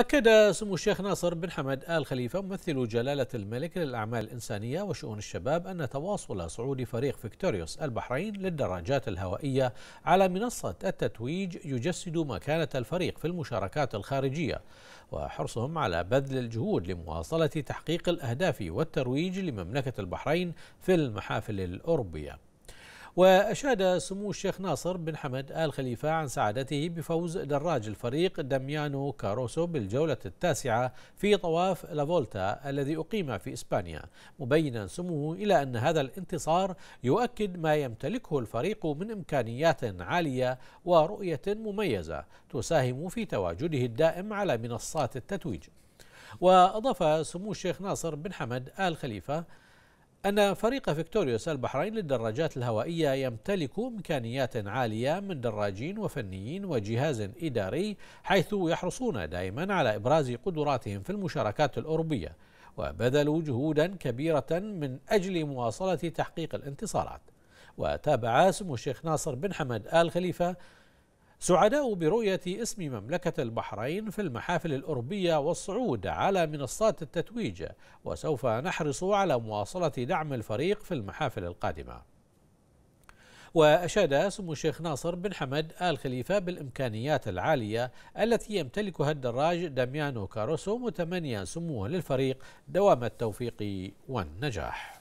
أكد سمو الشيخ ناصر بن حمد آل خليفة ممثل جلالة الملك للأعمال الإنسانية وشؤون الشباب أن تواصل صعود فريق فيكتوريوس البحرين للدراجات الهوائية على منصة التتويج يجسد مكانة الفريق في المشاركات الخارجية وحرصهم على بذل الجهود لمواصلة تحقيق الأهداف والترويج لمملكة البحرين في المحافل الأوروبية وأشاد سمو الشيخ ناصر بن حمد آل خليفة عن سعادته بفوز دراج الفريق داميانو كاروسو بالجولة التاسعة في طواف لافولتا الذي أقيم في إسبانيا مبينا سموه إلى أن هذا الانتصار يؤكد ما يمتلكه الفريق من إمكانيات عالية ورؤية مميزة تساهم في تواجده الدائم على منصات التتويج وأضاف سمو الشيخ ناصر بن حمد آل خليفة أن فريق فيكتوريوس البحرين للدراجات الهوائية يمتلك إمكانيات عالية من دراجين وفنيين وجهاز إداري حيث يحرصون دائما على إبراز قدراتهم في المشاركات الأوروبية وبذلوا جهودا كبيرة من أجل مواصلة تحقيق الانتصارات وتابع سمو الشيخ ناصر بن حمد آل خليفة سعداء برؤية اسم مملكة البحرين في المحافل الأوروبية والصعود على منصات التتويج وسوف نحرص على مواصلة دعم الفريق في المحافل القادمة وأشاد سمو الشيخ ناصر بن حمد آل خليفة بالإمكانيات العالية التي يمتلكها الدراج داميانو كاروسو متمنيا سموه للفريق دوام التوفيق والنجاح